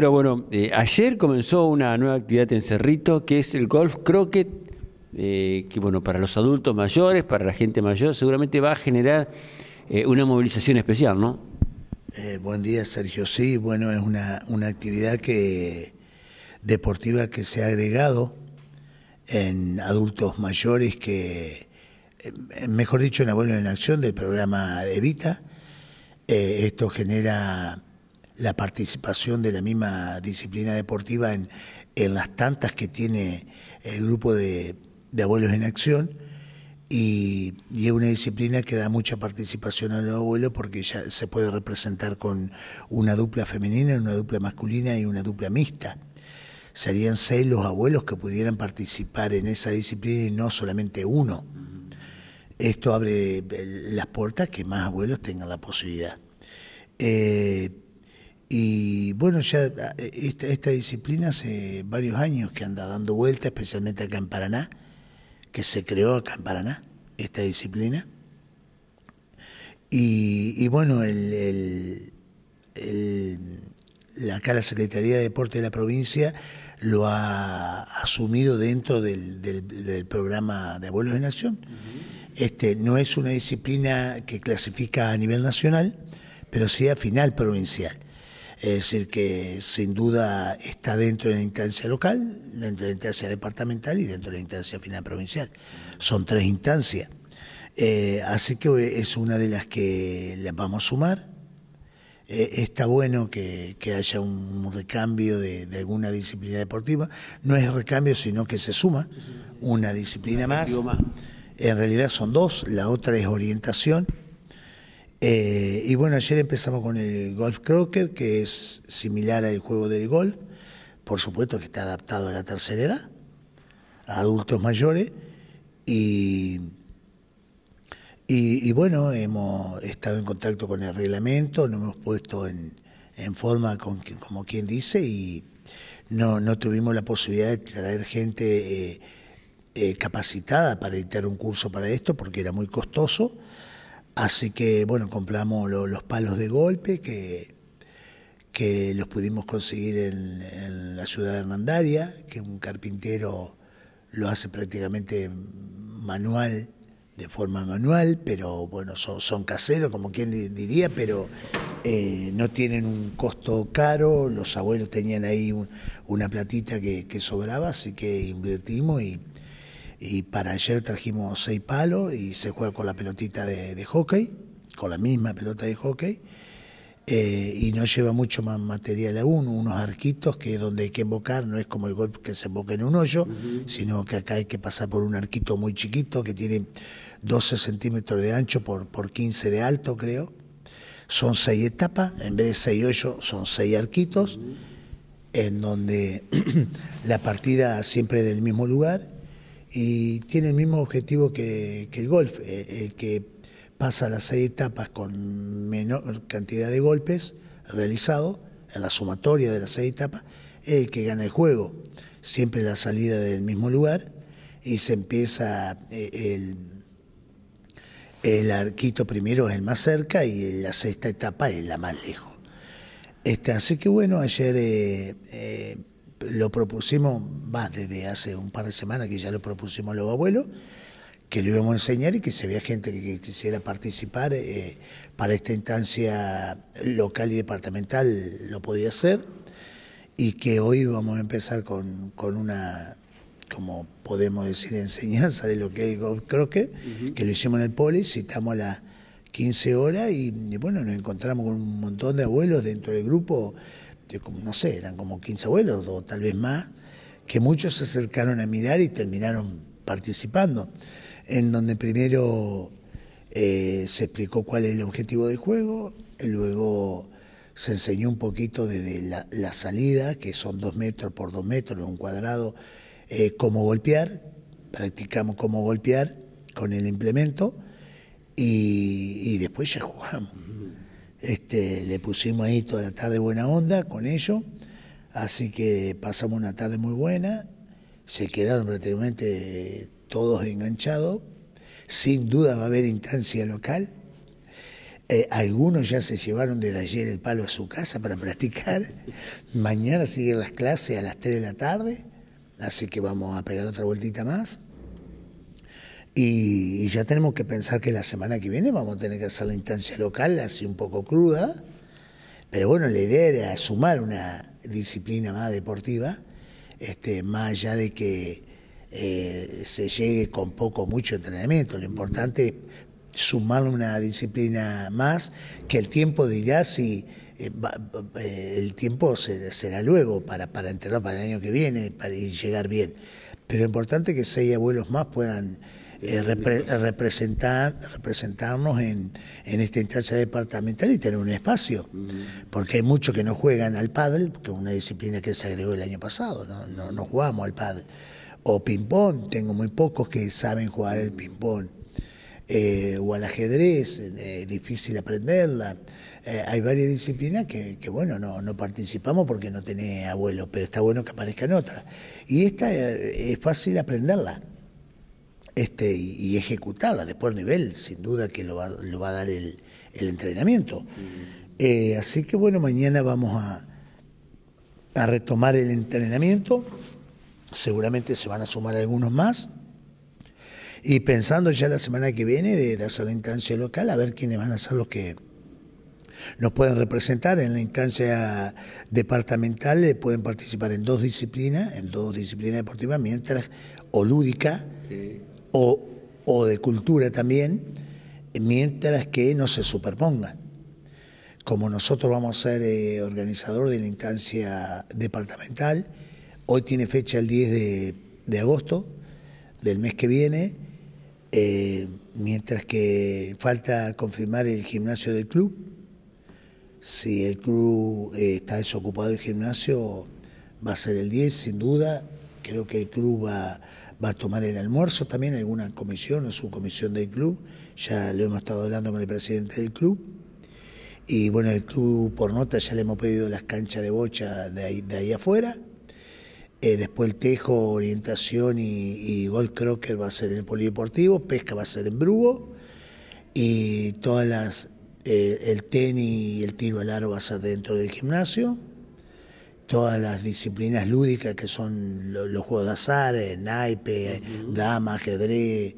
Pero bueno, eh, ayer comenzó una nueva actividad en Cerrito que es el golf croquet, eh, que bueno, para los adultos mayores, para la gente mayor, seguramente va a generar eh, una movilización especial, ¿no? buen día, Sergio. Sí, bueno, es una, actividad que deportiva que se ha agregado en adultos mayores que, mejor dicho, en Abuelo en Acción del programa Evita. esto genera la participación de la misma disciplina deportiva en, en las tantas que tiene el grupo de, abuelos en acción. Y, es una disciplina que da mucha participación a los abuelos porque ya se puede representar con una dupla femenina, una dupla masculina y una dupla mixta. Serían seis los abuelos que pudieran participar en esa disciplina y no solamente uno. Esto abre eh, las puertas que más abuelos tengan la posibilidad. Eh, y bueno, ya eh, esta, disciplina hace varios años que anda dando vuelta, especialmente acá en Paraná, que se creó acá en Paraná, esta disciplina. Y, bueno, la, acá la Secretaría de Deporte de la provincia lo ha asumido dentro del, programa de Abuelos de Nación. este, no es una disciplina que clasifica a nivel nacional, pero sí a final provincial es decir, que sin duda está dentro de la instancia local, dentro de la instancia departamental y dentro de la instancia final provincial. Son tres instancias. Eh, así que es una de las que las vamos a sumar. Eh, está bueno que, haya un recambio de, alguna disciplina deportiva. No es recambio, sino que se suma una disciplina más. En realidad son dos, la otra es orientación eh, y bueno, ayer empezamos con el golf crocker, que es similar al juego del golf, por supuesto que está adaptado a la tercera edad, a adultos mayores, y, bueno, hemos estado en contacto con el reglamento, nos hemos puesto en, forma, con, como quien dice, y no, no tuvimos la posibilidad de traer gente eh, eh, capacitada para editar un curso para esto, porque era muy costoso Así que, bueno, compramos los palos de golpe que, que los pudimos conseguir en, la ciudad de Hernandaria, que un carpintero lo hace prácticamente manual, de forma manual, pero bueno, son, caseros, como quien diría, pero eh, no tienen un costo caro, los abuelos tenían ahí una platita que, que sobraba, así que invertimos y y para ayer trajimos seis palos y se juega con la pelotita de, hockey, con la misma pelota de hockey. Eh, y no lleva mucho más material aún, unos arquitos que donde hay que embocar, no es como el golpe que se emboca en un hoyo, sino que acá hay que pasar por un arquito muy chiquito que tiene 12 centímetros de ancho por, por 15 de alto, creo. Son seis etapas, en vez de seis hoyos, son seis arquitos, en donde la partida siempre es del mismo lugar y tiene el mismo objetivo que, el golf, el eh, eh, que pasa las seis etapas con menor cantidad de golpes realizado, en la sumatoria de las seis etapas, el eh, que gana el juego. Siempre la salida del mismo lugar y se empieza el, arquito primero es el más cerca y la sexta etapa es la más lejos. Este, así que bueno, ayer lo propusimos más desde hace un par de semanas que ya lo propusimos a los abuelos, que lo íbamos a enseñar y que si había gente que, quisiera participar eh, para esta instancia local y departamental lo podía hacer y que hoy vamos a empezar con, una, como podemos decir, enseñanza de lo que es Golf Croquet, que lo hicimos en el Poli, citamos las 15 horas y bueno, nos encontramos con un montón de abuelos dentro del grupo este, como, no sé, eran como 15 abuelos o tal vez más, que muchos se acercaron a mirar y terminaron participando, en donde primero eh, se explicó cuál es el objetivo del juego, y luego se enseñó un poquito desde la, salida, que son dos metros por dos metros, un cuadrado, eh, cómo golpear, practicamos cómo golpear con el implemento y después ya jugamos. Este, le pusimos ahí toda la tarde buena onda con ellos, así que pasamos una tarde muy buena, se quedaron prácticamente todos enganchados, sin duda va a haber instancia local, eh, algunos ya se llevaron desde ayer el palo a su casa para practicar. Mañana siguen las clases a las 3 de la tarde, así que vamos a pegar otra vueltita más. Y, ya tenemos que pensar que la semana que viene vamos a tener que hacer la instancia local, así un poco cruda. Pero bueno, la idea era sumar una disciplina más deportiva, este, más allá de que eh, se llegue con poco o mucho entrenamiento. Lo importante es sumar una disciplina más, que el tiempo dirá si eh, eh, el tiempo será, será luego para, para entrenar para el año que viene para, y llegar bien. Pero lo importante es que seis abuelos más puedan eh, eh, representar, representarnos en, en, esta instancia departamental y tener un espacio, porque hay muchos que no juegan al pádel, que es una disciplina que se agregó el año pasado, no, jugamos al pádel. O ping-pong, tengo muy pocos que saben jugar el ping-pong. Eh, o al ajedrez, es difícil aprenderla. hay varias disciplinas que, bueno, no, participamos porque no tiene abuelo, pero está bueno que aparezcan otras. Y esta es fácil aprenderla. Este, y, ejecutada ejecutarla de nivel, sin duda que lo va, a dar el, entrenamiento. Eh, así que bueno, mañana vamos a, retomar el entrenamiento, seguramente se van a sumar algunos más, y pensando ya la semana que viene de, de hacer la instancia local, a ver quiénes van a ser los que nos pueden representar en la instancia departamental, eh, pueden participar en dos disciplinas, en dos disciplinas deportivas, mientras o lúdica, o, de cultura también, mientras que no se superpongan. Como nosotros vamos a ser eh, organizador de la instancia departamental, hoy tiene fecha el 10 de, agosto del mes que viene, eh, mientras que falta confirmar el gimnasio del club. Si el club eh, está desocupado el gimnasio, va a ser el 10, sin duda. Creo que el club va va a tomar el almuerzo también, alguna comisión o subcomisión del club, ya lo hemos estado hablando con el presidente del club. Y bueno, el club por nota ya le hemos pedido las canchas de bocha de ahí, afuera. Eh, después el tejo, orientación y, golf crocker va a ser en el polideportivo, pesca va a ser en Brugo y todas las eh, el tenis y el tiro al aro va a ser dentro del gimnasio todas las disciplinas lúdicas que son los, juegos de azar, eh, naipe, dama, ajedrez,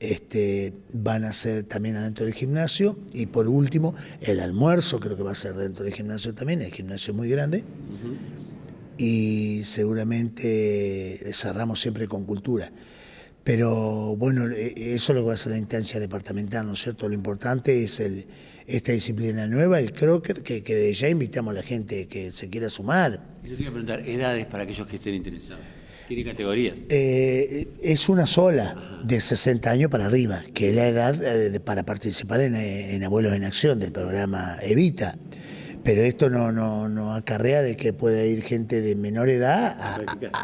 este, van a ser también adentro del gimnasio. Y por último, el almuerzo creo que va a ser dentro del gimnasio también, el gimnasio es muy grande. Y seguramente cerramos siempre con cultura. Pero bueno, e, e, eso es lo que va a hacer la instancia departamental, ¿no es cierto? Lo importante es el, esta disciplina nueva, el crocker, que, ya invitamos a la gente que se quiera sumar. Yo te iba preguntar, edades para aquellos que estén interesados. ¿Tiene categorías? Eh, es una sola, de 60 años para arriba, que es la edad eh, para participar en, Abuelos en Acción del programa Evita. Pero esto no, acarrea de que pueda ir gente de menor edad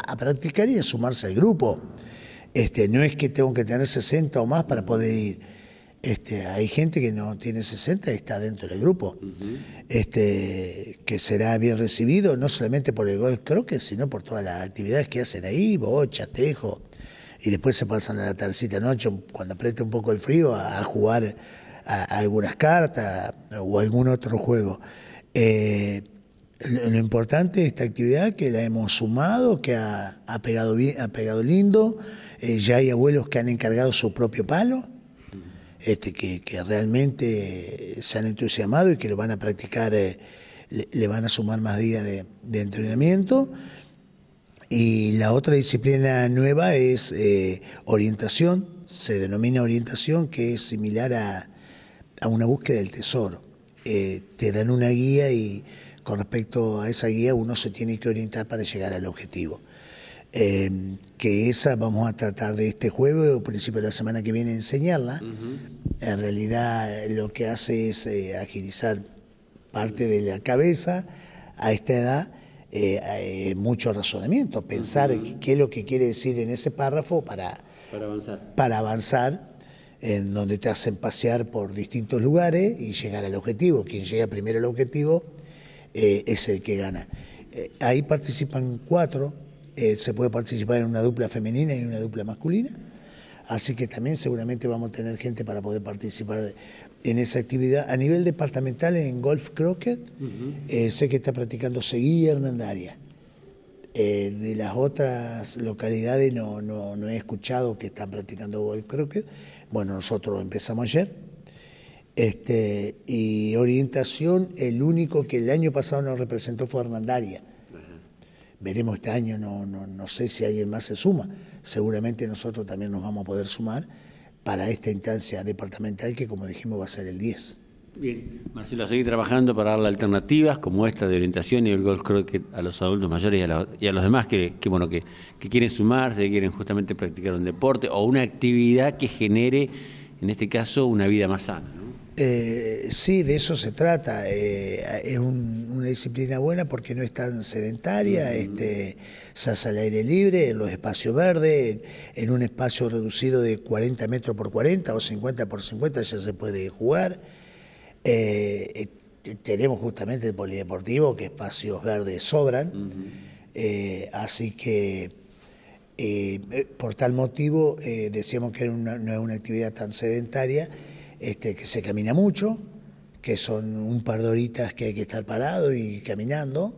a practicar y a sumarse al grupo. Este, no es que tengo que tener 60 o más para poder ir. Este, hay gente que no tiene 60 y está dentro del grupo, este, que será bien recibido, no solamente por el gol, creo que, sino por todas las actividades que hacen ahí, bocha, tejo, y después se pasan a la tarcita noche, cuando apriete un poco el frío, a, jugar a, algunas cartas o algún otro juego. Eh, lo importante de esta actividad que la hemos sumado, que ha, pegado, bien, ha pegado lindo, eh, ya hay abuelos que han encargado su propio palo, este, que, realmente se han entusiasmado y que lo van a practicar, eh, le, van a sumar más días de, entrenamiento. Y la otra disciplina nueva es eh, orientación, se denomina orientación, que es similar a, a una búsqueda del tesoro. te dan una guía y con respecto a esa guía uno se tiene que orientar para llegar al objetivo. Em, que esa vamos a tratar de este jueves o principio de la semana que viene enseñarla. En realidad lo que hace es eh, agilizar parte de la cabeza a esta edad. Eh, eh mucho razonamiento, pensar qué es lo que quiere decir en ese párrafo para, para avanzar. Para avanzar en donde te hacen pasear por distintos lugares y llegar al objetivo. Quien llega primero al objetivo eh, es el que gana. Eh, ahí participan cuatro, eh, se puede participar en una dupla femenina y una dupla masculina, así que también seguramente vamos a tener gente para poder participar en esa actividad. A nivel departamental en golf croquet, sé que está practicando Seguí Hernandaria. de las otras localidades no, no, no, he escuchado que están practicando golf croquet. Bueno, nosotros empezamos ayer, este, y orientación, el único que el año pasado nos representó fue Hernandaria. Veremos este año, no, no, sé si alguien más se suma. Seguramente nosotros también nos vamos a poder sumar para esta instancia departamental que, como dijimos, va a ser el 10. Bien, Marcelo, a seguir trabajando para darle alternativas como esta de orientación y el golf que a los adultos mayores y a, los, demás que, bueno, que, quieren sumarse, que quieren justamente practicar un deporte o una actividad que genere, en este caso, una vida más sana. Eh, sí, de eso se trata. Eh, es una disciplina buena porque no es tan sedentaria, este, se hace al aire libre, en los espacios verdes, en, un espacio reducido de 40 metros por 40 o 50 por 50 ya se puede jugar. Eh, tenemos justamente el polideportivo, que espacios verdes sobran, así que... por tal motivo decíamos que no es una actividad tan sedentaria este, que se camina mucho, que son un par de horitas que hay que estar parado y caminando,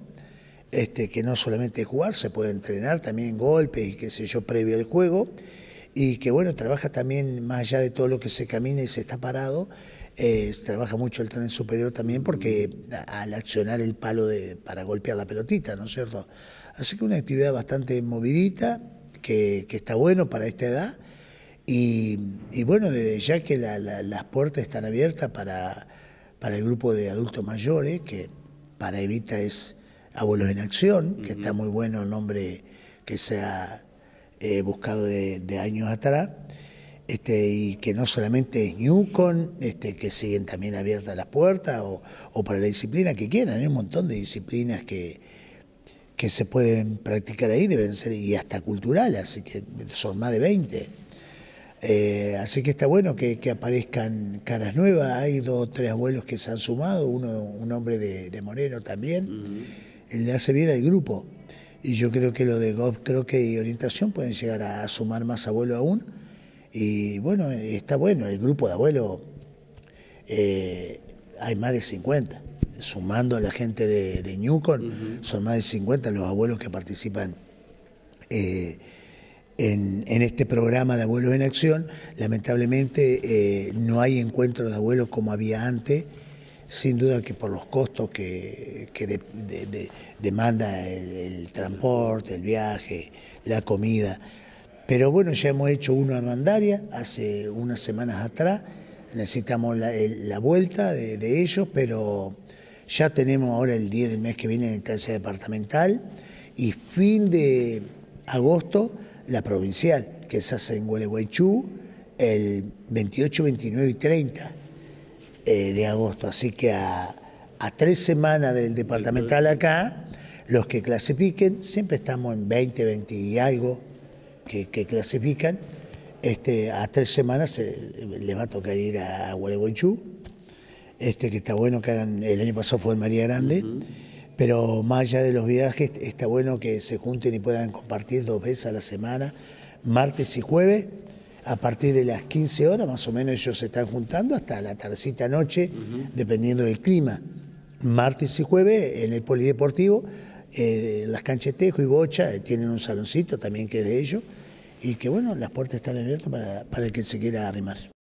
este, que no solamente jugar, se puede entrenar también golpes y qué sé yo, previo al juego, y que bueno, trabaja también más allá de todo lo que se camina y se está parado, eh, trabaja mucho el tren superior también porque al accionar el palo para golpear la pelotita, ¿no es cierto? Así que una actividad bastante movidita, que, que está bueno para esta edad y, bueno, desde ya que las puertas están abiertas para, para el grupo de adultos mayores, que para Evita es Abuelos en Acción, que está muy bueno el nombre que se ha eh, buscado de, años atrás, este, y que no solamente es Newcon, este, que siguen también abiertas las puertas, o, para la disciplina que quieran, hay un montón de disciplinas que, se pueden practicar ahí, deben ser, y hasta cultural, así que son más de 20. Eh, así que está bueno que, aparezcan caras nuevas. Hay dos o tres abuelos que se han sumado, uno un hombre de, Moreno también. Le hace bien al grupo. Y yo creo que lo de golf, creo que y orientación pueden llegar a, sumar más abuelos aún. Y bueno, está bueno, el grupo de abuelos eh, hay más de 50. Sumando a la gente de, de son más de 50 los abuelos que participan. Eh, en, este programa de Abuelos en Acción. Lamentablemente eh, no hay encuentros de abuelos como había antes, sin duda que por los costos que, demanda el, transporte, el viaje, la comida. Pero bueno, ya hemos hecho uno a Randaria hace unas semanas atrás, necesitamos la, vuelta de, ellos, pero ya tenemos ahora el 10 del mes que viene en instancia departamental y fin de agosto la provincial, que se hace en Gualeguaychú el 28, 29 y 30 eh, de agosto. Así que a, tres semanas del departamental acá, los que clasifiquen, siempre estamos en 20, 20 y algo que, clasifican, este, a tres semanas se, le va a tocar ir a, a este, que está bueno que hagan, el año pasado fue en María Grande pero más allá de los viajes, está bueno que se junten y puedan compartir dos veces a la semana, martes y jueves, a partir de las 15 horas, más o menos ellos se están juntando hasta la tardecita noche, dependiendo del clima. Martes y jueves en el Polideportivo, eh, las Canchetejo y Bocha eh, tienen un saloncito también que es de ellos, y que bueno, las puertas están abiertas para, para el que se quiera arrimar.